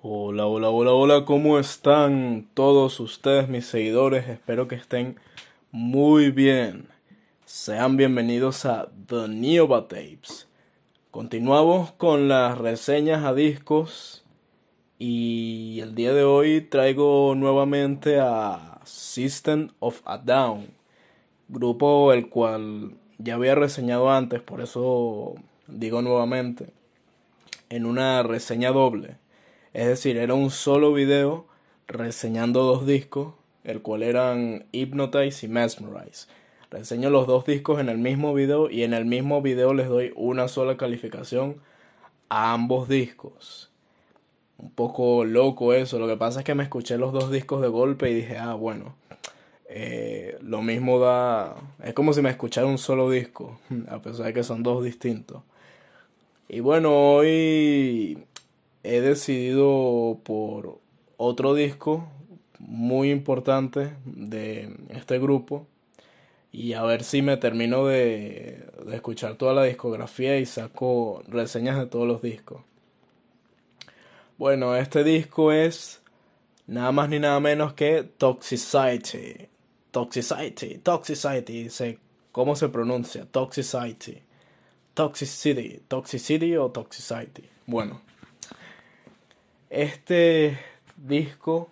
Hola, hola, hola, hola, ¿cómo están todos ustedes, mis seguidores? Espero que estén muy bien. Sean bienvenidos a The Neoba Tapes. Continuamos con las reseñas a discos y el día de hoy traigo nuevamente a System of a Down, grupo el cual ya había reseñado antes, por eso digo nuevamente, en una reseña doble es decir, era un solo video reseñando dos discos, el cual eran Hypnotize y Mesmerize. Reseño los dos discos en el mismo video y en el mismo video les doy una sola calificación a ambos discos. Un poco loco eso, lo que pasa es que me escuché los dos discos de golpe y dije, ah, bueno, eh, lo mismo da... Es como si me escuchara un solo disco, a pesar de que son dos distintos. Y bueno, hoy he decidido por otro disco muy importante de este grupo y a ver si me termino de, de, escuchar toda la discografía y saco reseñas de todos los discos. Bueno, este disco es nada más ni nada menos que Toxicity. Toxicity, Toxicity, Dice cómo se pronuncia, Toxicity. Toxicity, Toxicity o Toxicity. Bueno. Este disco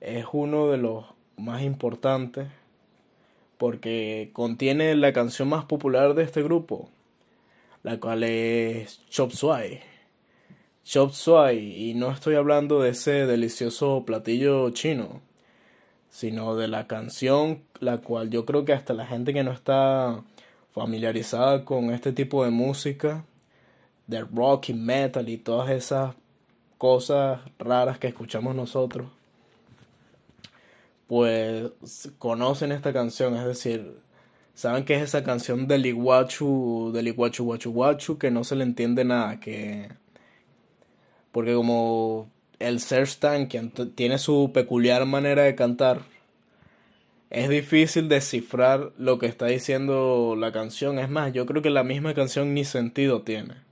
es uno de los más importantes porque contiene la canción más popular de este grupo, la cual es Chop Suey. Chop Suey, y no estoy hablando de ese delicioso platillo chino, sino de la canción, la cual yo creo que hasta la gente que no está familiarizada con este tipo de música, de rock y metal y todas esas cosas raras que escuchamos nosotros, pues conocen esta canción, es decir, saben que es esa canción del iguachu, del iguachu guachu guachu, que no se le entiende nada, que... Porque como el Ser tiene su peculiar manera de cantar, es difícil descifrar lo que está diciendo la canción. Es más, yo creo que la misma canción ni sentido tiene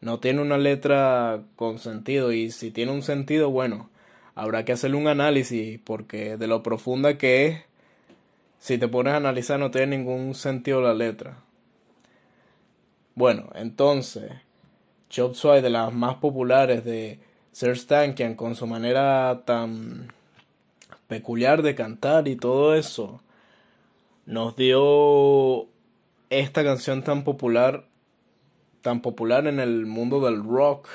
no tiene una letra con sentido y si tiene un sentido, bueno, habrá que hacerle un análisis porque de lo profunda que es, si te pones a analizar no tiene ningún sentido la letra. Bueno, entonces, Chop Suey de las más populares de Serge Stankian con su manera tan peculiar de cantar y todo eso, nos dio esta canción tan popular tan popular en el mundo del rock.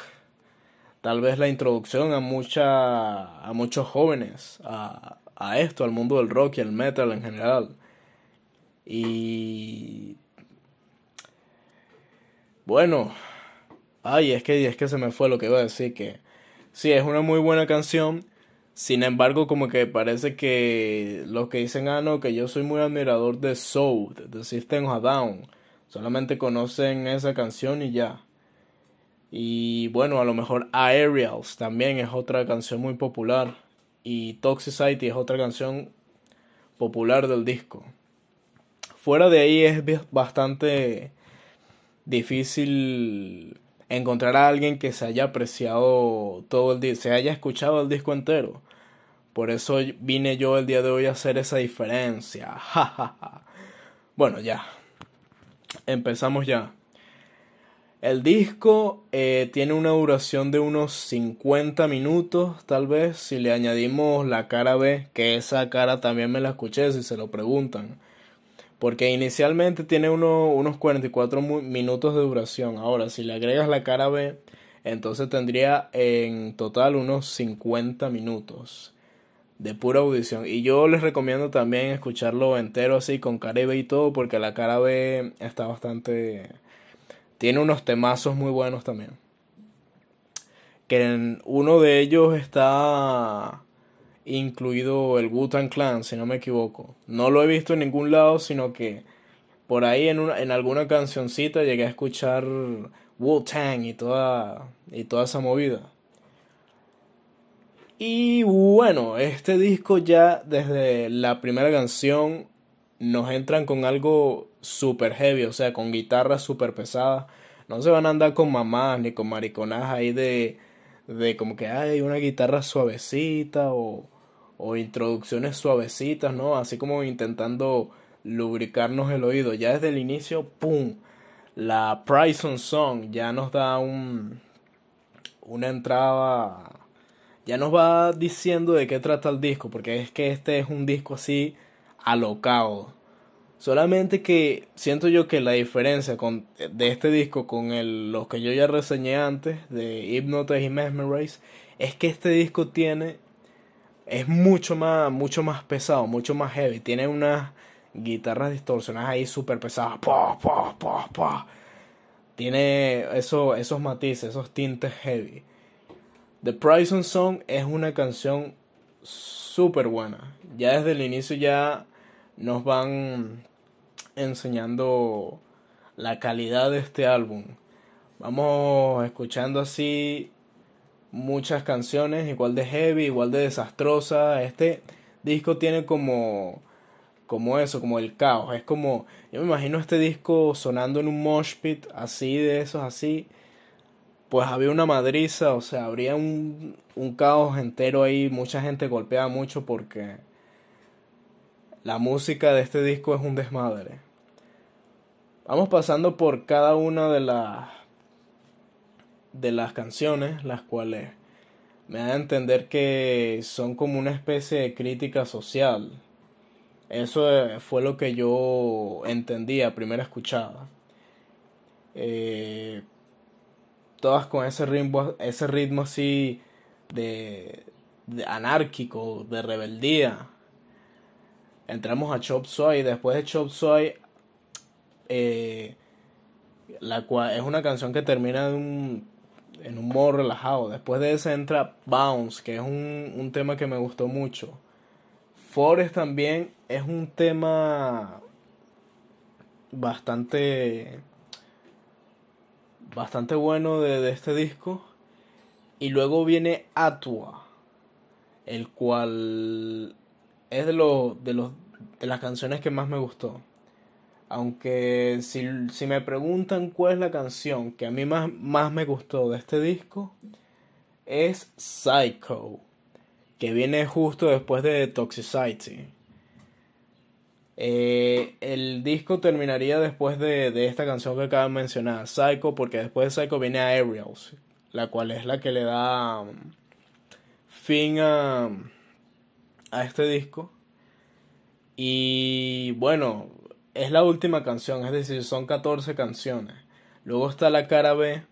Tal vez la introducción a, mucha, a muchos jóvenes a, a esto, al mundo del rock y el metal en general. Y bueno, ay, es que, es que se me fue lo que iba a decir, que sí, es una muy buena canción. Sin embargo, como que parece que los que dicen, ah, no, que yo soy muy admirador de Soul, de System of a Down. Solamente conocen esa canción y ya. Y bueno, a lo mejor Aerials también es otra canción muy popular. Y Toxicity es otra canción popular del disco. Fuera de ahí es bastante difícil encontrar a alguien que se haya apreciado todo el disco, se haya escuchado el disco entero. Por eso vine yo el día de hoy a hacer esa diferencia. bueno, ya empezamos ya. El disco eh, tiene una duración de unos 50 minutos, tal vez, si le añadimos la cara B, que esa cara también me la escuché si se lo preguntan. Porque inicialmente tiene uno, unos 44 minutos de duración. Ahora, si le agregas la cara B, entonces tendría en total unos 50 minutos de pura audición. Y yo les recomiendo también escucharlo entero así con cara y todo, porque la cara B está bastante. Tiene unos temazos muy buenos también. Que en uno de ellos está incluido el Wu-Tang Clan, si no me equivoco. No lo he visto en ningún lado, sino que por ahí en, en alguna cancioncita llegué a escuchar Wu-Tang y toda, y toda esa movida. Y bueno, este disco ya desde la primera canción nos entran con algo super heavy, o sea, con guitarras super pesadas. No se van a andar con mamás ni con mariconas ahí de, como que hay una guitarra suavecita o, introducciones suavecitas, ¿no? Así como intentando lubricarnos el oído. Ya desde el inicio, ¡pum! La Prison Song ya nos da un, una entrada ya nos va diciendo de qué trata el disco, porque es que este es un disco así alocado. Solamente que siento yo que la diferencia con, de este disco con el, los que yo ya reseñé antes, de Hypnotes y Mesmerize, es que este disco tiene. es mucho más, mucho más pesado, mucho más heavy. Tiene unas guitarras distorsionadas ahí súper pesadas. tiene eso, esos matices, esos tintes heavy. The Prison Song es una canción súper buena. Ya desde el inicio ya nos van enseñando la calidad de este álbum. Vamos escuchando así muchas canciones, igual de heavy, igual de desastrosa. Este disco tiene como como eso, como el caos. Es como yo me imagino este disco sonando en un mosh pit así de esos así pues había una madriza, o sea, habría un, caos entero ahí, mucha gente golpeaba mucho porque la música de este disco es un desmadre. Vamos pasando por cada una de las de las canciones, las cuales me da a entender que son como una especie de crítica social. Eso eh, fue lo que yo entendí a primera escuchada. Eh, todas con ese ritmo, ese ritmo así de, anárquico, de rebeldía. Entramos a Chop Soy, después de Chop Soy, eh, la es una canción que termina en un, en modo relajado. Después de ese entra Bounce, que es un, un tema que me gustó mucho. Forest también es un tema bastante bastante bueno de, este disco. Y luego viene Atua, el cual es de, de, las canciones que más me gustó. Aunque si, me preguntan cuál es la canción que a mí más, más me gustó de este disco, es Psycho, que viene justo después de Toxicity. Eh, el disco terminaría después de, esta canción que acaban de mencionar, Psycho, porque después de Psycho viene Aerials, la cual es la que le da um, fin a, a este disco. Y bueno, es la última canción, es decir, son 14 canciones. Luego está la cara B,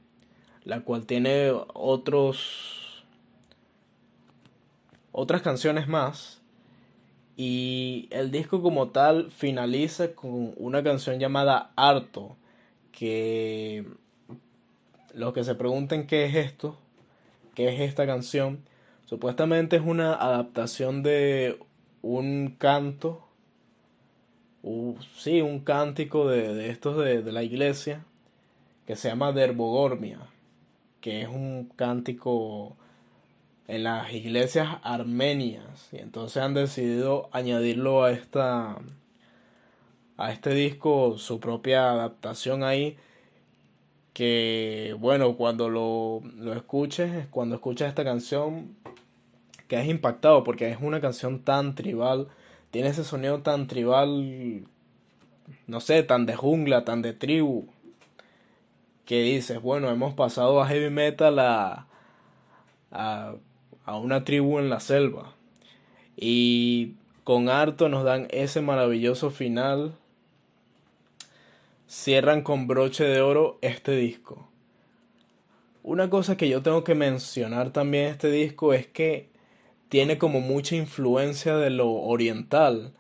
la cual tiene otros otras canciones más y el disco como tal finaliza con una canción llamada Harto, que los que se pregunten qué es esto, qué es esta canción, supuestamente es una adaptación de un canto, sí, un cántico de, de estos de, de, la iglesia, que se llama Derbogormia, que es un cántico en las iglesias armenias. Y entonces han decidido añadirlo a esta a este disco su propia adaptación ahí que bueno cuando lo, escuches cuando escuchas esta canción que es impactado porque es una canción tan tribal tiene ese sonido tan tribal no sé tan de jungla tan de tribu que dices bueno hemos pasado a heavy metal a, a a una tribu en la selva. Y con harto nos dan ese maravilloso final. Cierran con broche de oro este disco. Una cosa que yo tengo que mencionar también este disco es que tiene como mucha influencia de lo oriental.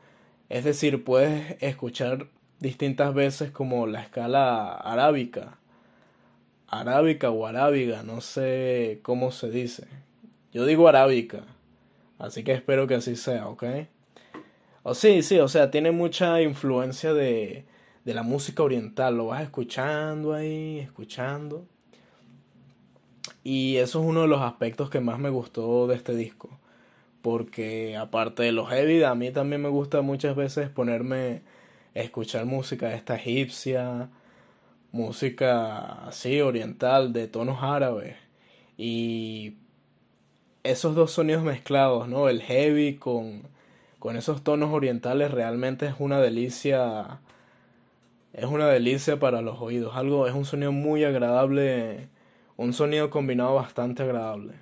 Es decir, puedes escuchar distintas veces como la escala arábica. Arábica o arábiga, no sé cómo se dice. Yo digo arábica. Así que espero que así sea, ¿ok? O sí, sí, o sea, tiene mucha influencia de, de la música oriental. Lo vas escuchando ahí, escuchando. Y eso es uno de los aspectos que más me gustó de este disco. Porque aparte de los heavy, a mí también me gusta muchas veces ponerme a escuchar música esta egipcia, música así oriental, de tonos árabes. Y esos dos sonidos mezclados, ¿no? El heavy con, con esos tonos orientales realmente es una delicia. Es una delicia para los oídos. Algo, es un sonido muy agradable. Un sonido combinado bastante agradable.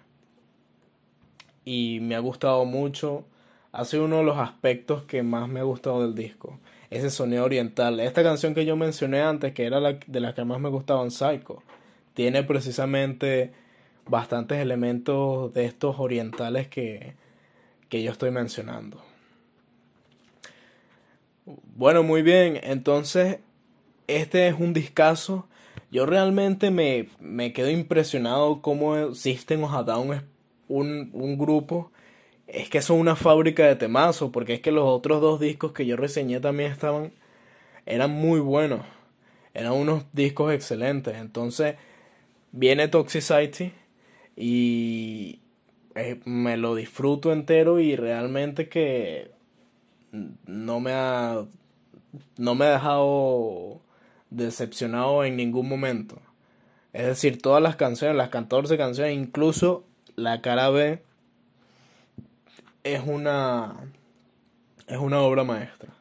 Y me ha gustado mucho. Ha sido uno de los aspectos que más me ha gustado del disco. Ese sonido oriental. Esta canción que yo mencioné antes, que era la, de las que más me gustaba en Psycho, tiene precisamente bastantes elementos de estos orientales que, que yo estoy mencionando. Bueno, muy bien, entonces este es un discazo. Yo realmente me, me quedo impresionado cómo existen of Down es un, un grupo. Es que son una fábrica de temazos, porque es que los otros dos discos que yo reseñé también estaban, eran muy buenos. Eran unos discos excelentes. Entonces, viene Toxicity, y eh, me lo disfruto entero y realmente que no me ha no me ha dejado decepcionado en ningún momento. Es decir, todas las canciones, las 14 canciones, incluso la cara B es una es una obra maestra.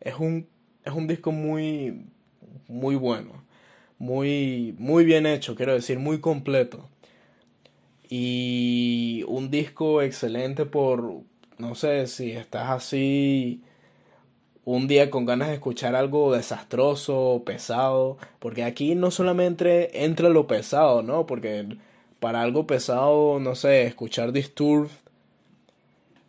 Es un es un disco muy muy bueno, muy muy bien hecho, quiero decir, muy completo. Y un disco excelente por, no sé, si estás así un día con ganas de escuchar algo desastroso, pesado, porque aquí no solamente entra lo pesado, ¿no? Porque para algo pesado, no sé, escuchar Disturbed,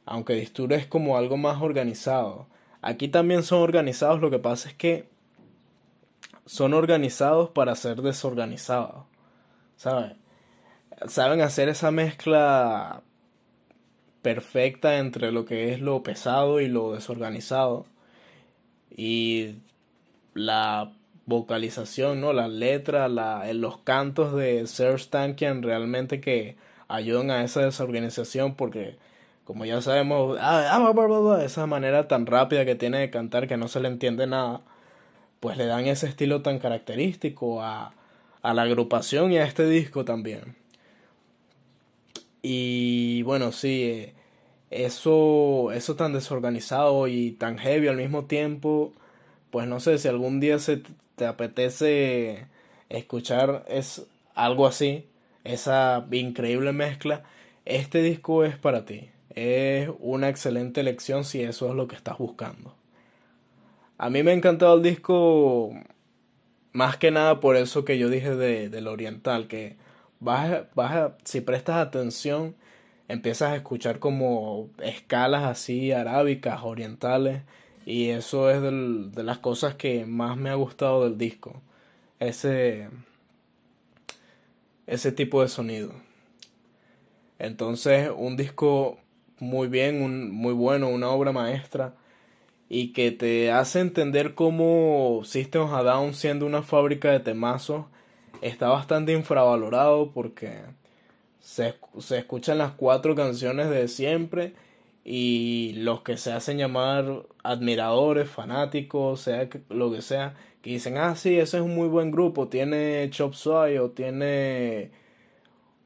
aunque Disturbed es como algo más organizado. Aquí también son organizados, lo que pasa es que son organizados para ser desorganizados, ¿sabes? saben hacer esa mezcla perfecta entre lo que es lo pesado y lo desorganizado. Y la vocalización, ¿no? Las letras, la, los cantos de Serge Tankian realmente que ayudan a esa desorganización porque como ya sabemos, ah, ah, esa manera tan rápida que tiene de cantar que no se le entiende nada, pues le dan ese estilo tan característico a, a la agrupación y a este disco también. Y bueno, sí, eso, eso tan desorganizado y tan heavy al mismo tiempo, pues no sé si algún día se te apetece escuchar es algo así, esa increíble mezcla, este disco es para ti. Es una excelente elección si eso es lo que estás buscando. A mí me ha encantado el disco más que nada por eso que yo dije de, del oriental, que si prestas atención, empiezas a escuchar como escalas así arábicas, orientales, y eso es de las cosas que más me ha gustado del disco, ese, ese tipo de sonido. Entonces, un disco muy bien, un, muy bueno, una obra maestra y que te hace entender cómo of a Down siendo una fábrica de temazos está bastante infravalorado porque se, escuchan las cuatro canciones de siempre y los que se hacen llamar admiradores, fanáticos, sea lo que sea, que dicen, ah, sí, ese es un muy buen grupo, tiene Chop Suey o tiene,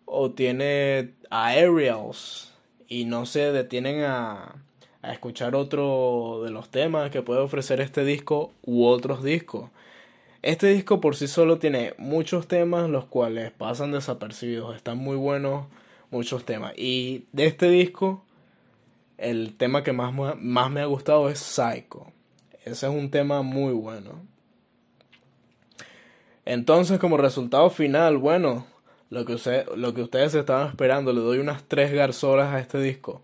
o tiene Aerials y no se detienen a escuchar otro de los temas que puede ofrecer este disco u otros discos. Este disco por sí solo tiene muchos temas los cuales pasan desapercibidos, están muy buenos muchos temas. Y de este disco, el tema que más, más me ha gustado es Psycho. Ese es un tema muy bueno. Entonces, como resultado final, bueno, lo que, lo que ustedes estaban esperando, le doy unas tres garzoras a este disco.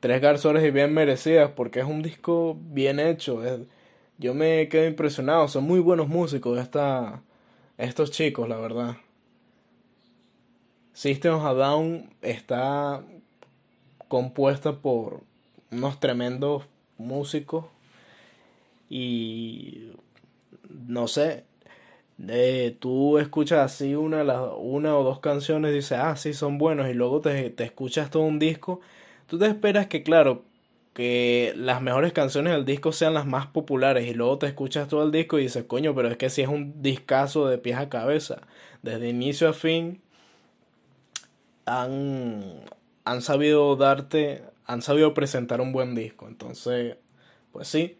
Tres garzoras y bien merecidas, porque es un disco bien hecho. Es, yo me quedo impresionado. Son muy buenos músicos estos chicos, la verdad. System of a Down está compuesta por unos tremendos músicos y no sé, De eh, tú escuchas así una, la, una o dos canciones y dices, ah, sí, son buenos y luego te, te escuchas todo un disco, tú te esperas que claro, que las mejores canciones del disco sean las más populares y luego te escuchas todo el disco y dices, coño, pero es que si es un discazo de pies a cabeza, desde inicio a fin, han, sabido darte, han sabido presentar un buen disco. Entonces, pues sí,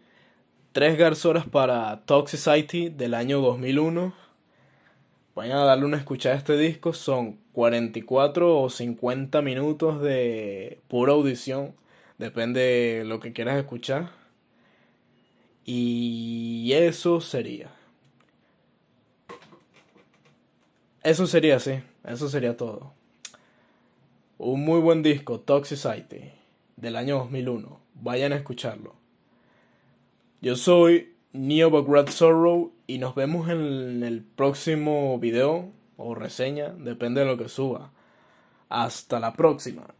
tres garzoras para Toxicity del año 2001. Vayan a darle una escuchada a este disco, son 44 o 50 minutos de pura audición Depende de lo que quieras escuchar. Y eso sería. Eso sería, sí. Eso sería todo. Un muy buen disco, Toxicity, del año 2001. Vayan a escucharlo. Yo soy Neo Bagrat Sorrow y nos vemos en el próximo video o reseña, depende de lo que suba. Hasta la próxima.